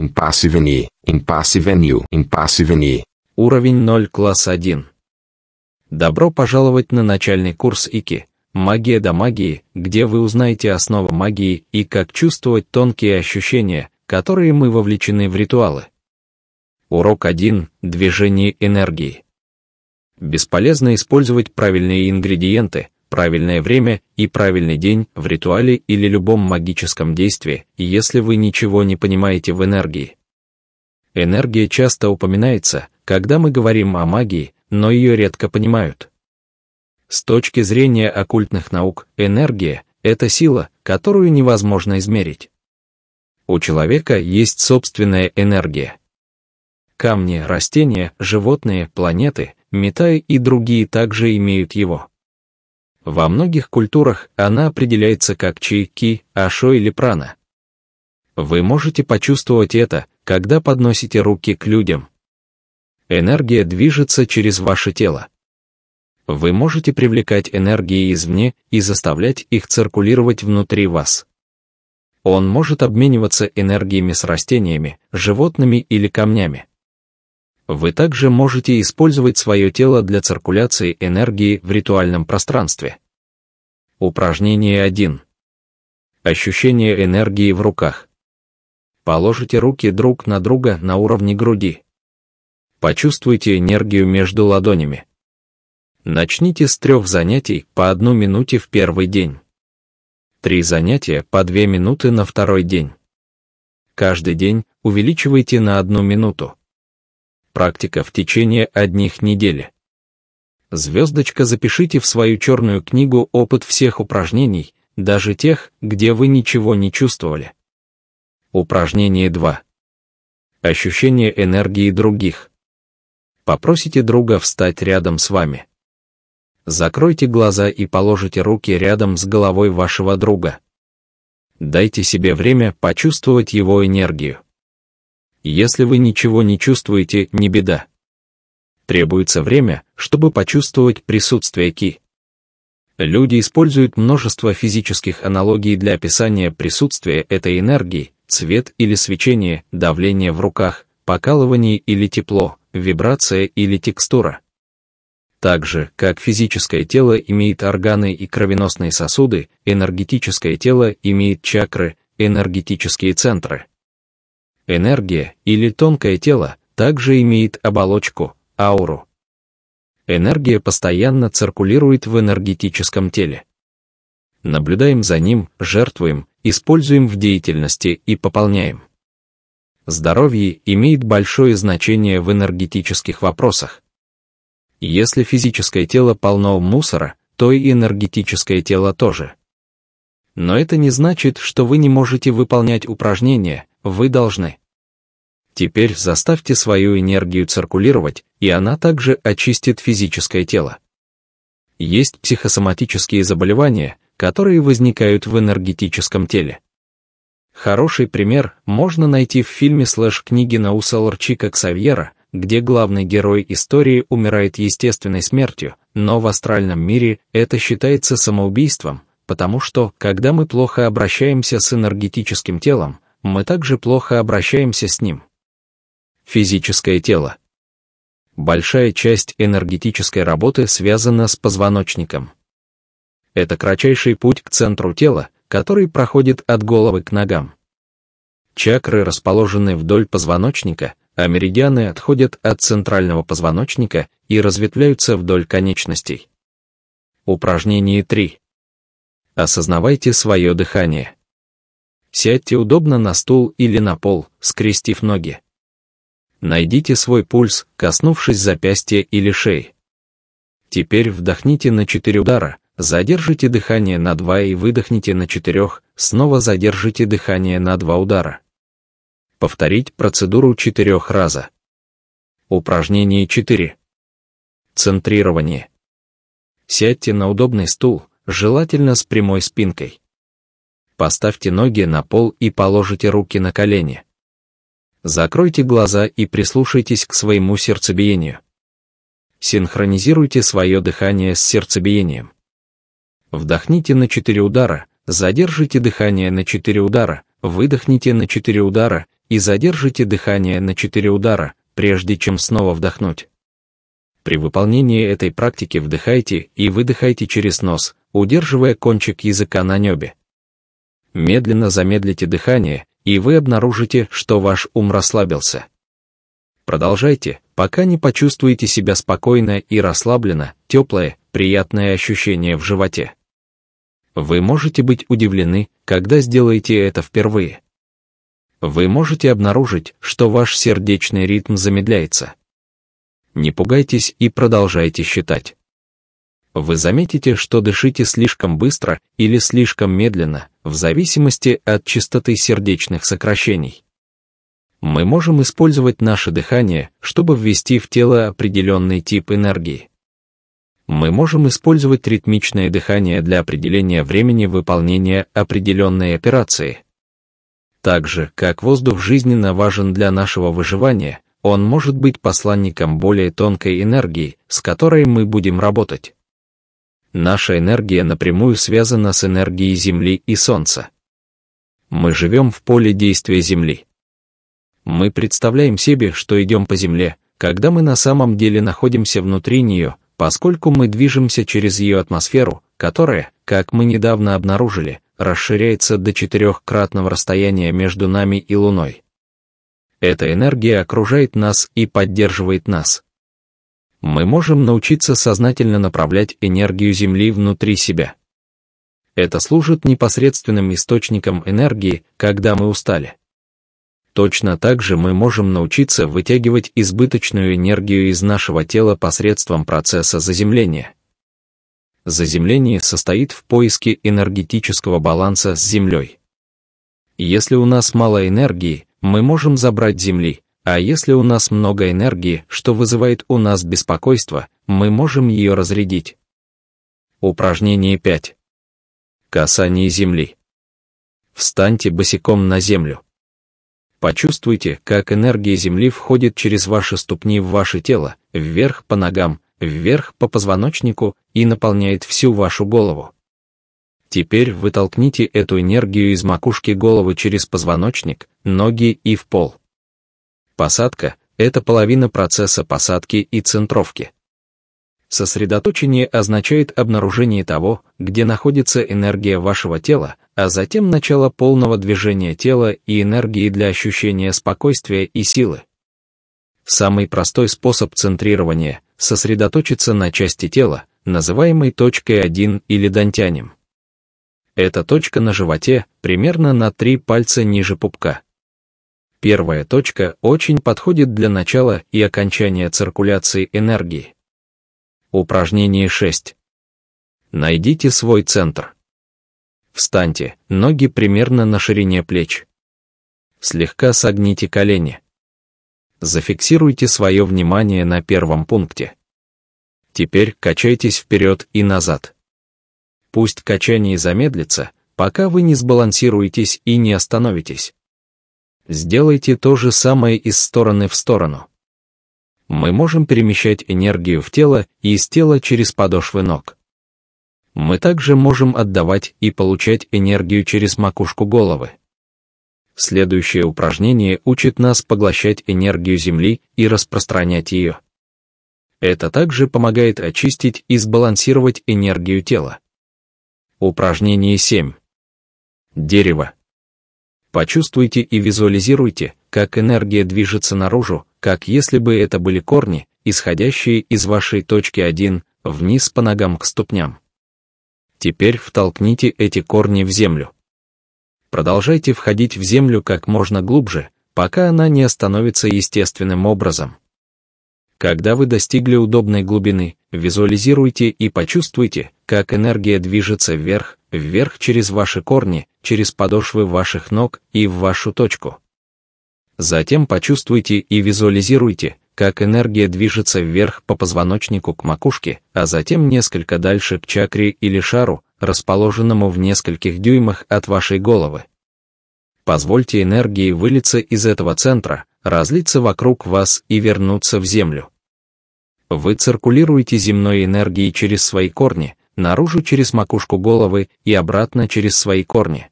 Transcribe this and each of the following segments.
Impasse Venue, Impasse Venue, Impasse Venue. Уровень 0, класс 1. Добро пожаловать на начальный курс ИКИ «Магия до магии», где вы узнаете основы магии и как чувствовать тонкие ощущения, которые мы вовлечены в ритуалы. Урок 1. Движение энергии. Бесполезно использовать правильные ингредиенты, правильное время и правильный день в ритуале или любом магическом действии, если вы ничего не понимаете в энергии. Энергия часто упоминается, когда мы говорим о магии, но ее редко понимают. С точки зрения оккультных наук, энергия – это сила, которую невозможно измерить. У человека есть собственная энергия. Камни, растения, животные, планеты, метаи и другие также имеют его. Во многих культурах она определяется как чайки, ашо или прана. Вы можете почувствовать это, когда подносите руки к людям. Энергия движется через ваше тело. Вы можете привлекать энергии извне и заставлять их циркулировать внутри вас. Он может обмениваться энергиями с растениями, животными или камнями. Вы также можете использовать свое тело для циркуляции энергии в ритуальном пространстве. Упражнение 1. Ощущение энергии в руках. Положите руки друг на друга на уровне груди. Почувствуйте энергию между ладонями. Начните с трех занятий по одну минуте в первый день. Три занятия по две минуты на второй день. Каждый день увеличивайте на одну минуту практика в течение одних недель. Звездочка запишите в свою черную книгу опыт всех упражнений, даже тех, где вы ничего не чувствовали. Упражнение 2. Ощущение энергии других. Попросите друга встать рядом с вами. Закройте глаза и положите руки рядом с головой вашего друга. Дайте себе время почувствовать его энергию. Если вы ничего не чувствуете, не беда. Требуется время, чтобы почувствовать присутствие ки. Люди используют множество физических аналогий для описания присутствия этой энергии, цвет или свечение, давление в руках, покалывание или тепло, вибрация или текстура. Так же, как физическое тело имеет органы и кровеносные сосуды, энергетическое тело имеет чакры, энергетические центры. Энергия или тонкое тело также имеет оболочку, ауру. Энергия постоянно циркулирует в энергетическом теле. Наблюдаем за ним, жертвуем, используем в деятельности и пополняем. Здоровье имеет большое значение в энергетических вопросах. Если физическое тело полно мусора, то и энергетическое тело тоже. Но это не значит, что вы не можете выполнять упражнения, вы должны. Теперь заставьте свою энергию циркулировать, и она также очистит физическое тело. Есть психосоматические заболевания, которые возникают в энергетическом теле. Хороший пример можно найти в фильме слэш-книги Науса Ларчика Ксавьера, где главный герой истории умирает естественной смертью, но в астральном мире это считается самоубийством, потому что, когда мы плохо обращаемся с энергетическим телом, мы также плохо обращаемся с ним. Физическое тело. Большая часть энергетической работы связана с позвоночником. Это кратчайший путь к центру тела, который проходит от головы к ногам. Чакры расположены вдоль позвоночника, а меридианы отходят от центрального позвоночника и разветвляются вдоль конечностей. Упражнение 3. Осознавайте свое дыхание. Сядьте удобно на стул или на пол, скрестив ноги. Найдите свой пульс, коснувшись запястья или шеи. Теперь вдохните на 4 удара, задержите дыхание на 2 и выдохните на 4, снова задержите дыхание на 2 удара. Повторить процедуру 4 раза. Упражнение 4. Центрирование. Сядьте на удобный стул, желательно с прямой спинкой. Поставьте ноги на пол и положите руки на колени. Закройте глаза и прислушайтесь к своему сердцебиению. Синхронизируйте свое дыхание с сердцебиением. Вдохните на 4 удара, задержите дыхание на 4 удара, выдохните на 4 удара и задержите дыхание на 4 удара, прежде чем снова вдохнуть. При выполнении этой практики вдыхайте и выдыхайте через нос, удерживая кончик языка на небе. Медленно замедлите дыхание, и вы обнаружите, что ваш ум расслабился. Продолжайте, пока не почувствуете себя спокойно и расслабленно, теплое, приятное ощущение в животе. Вы можете быть удивлены, когда сделаете это впервые. Вы можете обнаружить, что ваш сердечный ритм замедляется. Не пугайтесь и продолжайте считать. Вы заметите, что дышите слишком быстро или слишком медленно, в зависимости от частоты сердечных сокращений. Мы можем использовать наше дыхание, чтобы ввести в тело определенный тип энергии. Мы можем использовать ритмичное дыхание для определения времени выполнения определенной операции. Так же, как воздух жизненно важен для нашего выживания, он может быть посланником более тонкой энергии, с которой мы будем работать. Наша энергия напрямую связана с энергией Земли и Солнца. Мы живем в поле действия Земли. Мы представляем себе, что идем по Земле, когда мы на самом деле находимся внутри нее, поскольку мы движемся через ее атмосферу, которая, как мы недавно обнаружили, расширяется до четырехкратного расстояния между нами и Луной. Эта энергия окружает нас и поддерживает нас мы можем научиться сознательно направлять энергию Земли внутри себя. Это служит непосредственным источником энергии, когда мы устали. Точно так же мы можем научиться вытягивать избыточную энергию из нашего тела посредством процесса заземления. Заземление состоит в поиске энергетического баланса с Землей. Если у нас мало энергии, мы можем забрать Земли, а если у нас много энергии, что вызывает у нас беспокойство, мы можем ее разрядить. Упражнение 5. Касание земли. Встаньте босиком на землю. Почувствуйте, как энергия земли входит через ваши ступни в ваше тело, вверх по ногам, вверх по позвоночнику и наполняет всю вашу голову. Теперь вытолкните эту энергию из макушки головы через позвоночник, ноги и в пол. Посадка — это половина процесса посадки и центровки. Сосредоточение означает обнаружение того, где находится энергия вашего тела, а затем начало полного движения тела и энергии для ощущения спокойствия и силы. Самый простой способ центрирования — сосредоточиться на части тела, называемой точкой 1 или дантянем. Эта точка на животе примерно на 3 пальца ниже пупка. Первая точка очень подходит для начала и окончания циркуляции энергии. Упражнение 6. Найдите свой центр. Встаньте, ноги примерно на ширине плеч. Слегка согните колени. Зафиксируйте свое внимание на первом пункте. Теперь качайтесь вперед и назад. Пусть качание замедлится, пока вы не сбалансируетесь и не остановитесь. Сделайте то же самое из стороны в сторону. Мы можем перемещать энергию в тело и из тела через подошвы ног. Мы также можем отдавать и получать энергию через макушку головы. Следующее упражнение учит нас поглощать энергию Земли и распространять ее. Это также помогает очистить и сбалансировать энергию тела. Упражнение 7. Дерево. Почувствуйте и визуализируйте, как энергия движется наружу, как если бы это были корни, исходящие из вашей точки 1, вниз по ногам к ступням. Теперь втолкните эти корни в землю. Продолжайте входить в землю как можно глубже, пока она не остановится естественным образом. Когда вы достигли удобной глубины, визуализируйте и почувствуйте, как энергия движется вверх, вверх через ваши корни, через подошвы ваших ног и в вашу точку. Затем почувствуйте и визуализируйте, как энергия движется вверх по позвоночнику к макушке, а затем несколько дальше к чакре или шару, расположенному в нескольких дюймах от вашей головы. Позвольте энергии вылиться из этого центра, разлиться вокруг вас и вернуться в землю. Вы циркулируете земной энергией через свои корни, наружу через макушку головы и обратно через свои корни.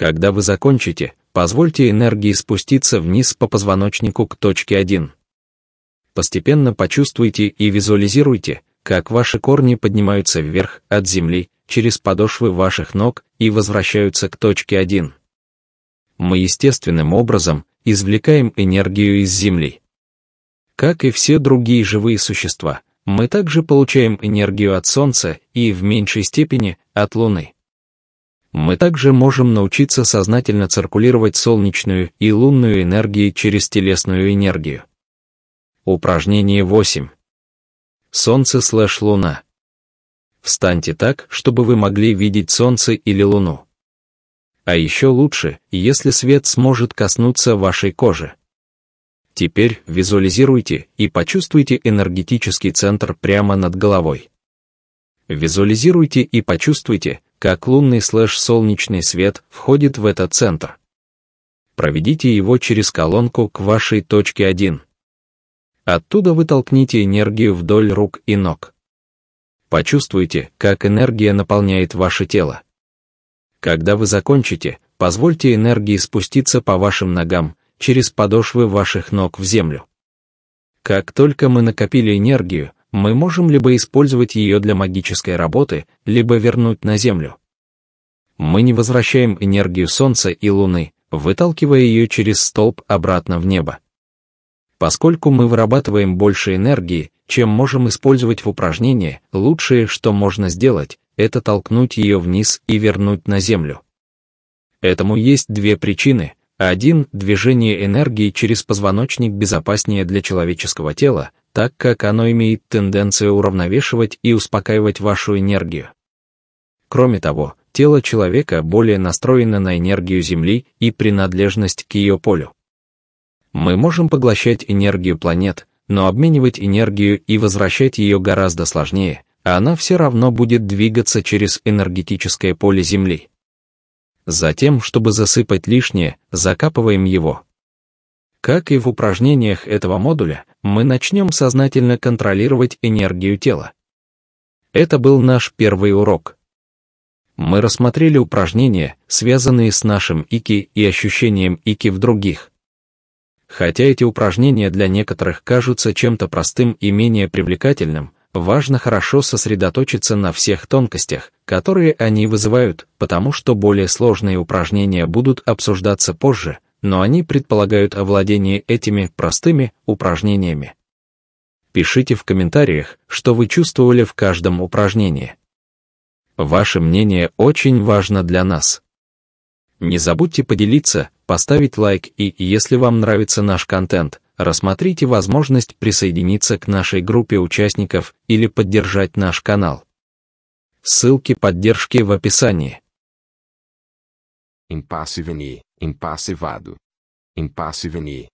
Когда вы закончите, позвольте энергии спуститься вниз по позвоночнику к точке 1. Постепенно почувствуйте и визуализируйте, как ваши корни поднимаются вверх от земли, через подошвы ваших ног и возвращаются к точке 1. Мы естественным образом извлекаем энергию из земли. Как и все другие живые существа, мы также получаем энергию от Солнца и, в меньшей степени, от Луны. Мы также можем научиться сознательно циркулировать солнечную и лунную энергии через телесную энергию. Упражнение 8. Солнце слэш луна. Встаньте так, чтобы вы могли видеть солнце или луну. А еще лучше, если свет сможет коснуться вашей кожи. Теперь визуализируйте и почувствуйте энергетический центр прямо над головой. Визуализируйте и почувствуйте, как лунный слэш-солнечный свет входит в этот центр. Проведите его через колонку к вашей точке 1. Оттуда вытолкните энергию вдоль рук и ног. Почувствуйте, как энергия наполняет ваше тело. Когда вы закончите, позвольте энергии спуститься по вашим ногам, через подошвы ваших ног в землю. Как только мы накопили энергию, мы можем либо использовать ее для магической работы, либо вернуть на Землю. Мы не возвращаем энергию Солнца и Луны, выталкивая ее через столб обратно в небо. Поскольку мы вырабатываем больше энергии, чем можем использовать в упражнении, лучшее, что можно сделать, это толкнуть ее вниз и вернуть на Землю. Этому есть две причины. Один – движение энергии через позвоночник безопаснее для человеческого тела, так как оно имеет тенденцию уравновешивать и успокаивать вашу энергию. Кроме того, тело человека более настроено на энергию Земли и принадлежность к ее полю. Мы можем поглощать энергию планет, но обменивать энергию и возвращать ее гораздо сложнее, а она все равно будет двигаться через энергетическое поле Земли. Затем, чтобы засыпать лишнее, закапываем его, как и в упражнениях этого модуля, мы начнем сознательно контролировать энергию тела. Это был наш первый урок. Мы рассмотрели упражнения, связанные с нашим ики и ощущением ики в других. Хотя эти упражнения для некоторых кажутся чем-то простым и менее привлекательным, важно хорошо сосредоточиться на всех тонкостях, которые они вызывают, потому что более сложные упражнения будут обсуждаться позже, но они предполагают овладение этими простыми упражнениями. Пишите в комментариях, что вы чувствовали в каждом упражнении. Ваше мнение очень важно для нас. Не забудьте поделиться, поставить лайк и, если вам нравится наш контент, рассмотрите возможность присоединиться к нашей группе участников или поддержать наш канал. Ссылки поддержки в описании. impassivado, impassiveni,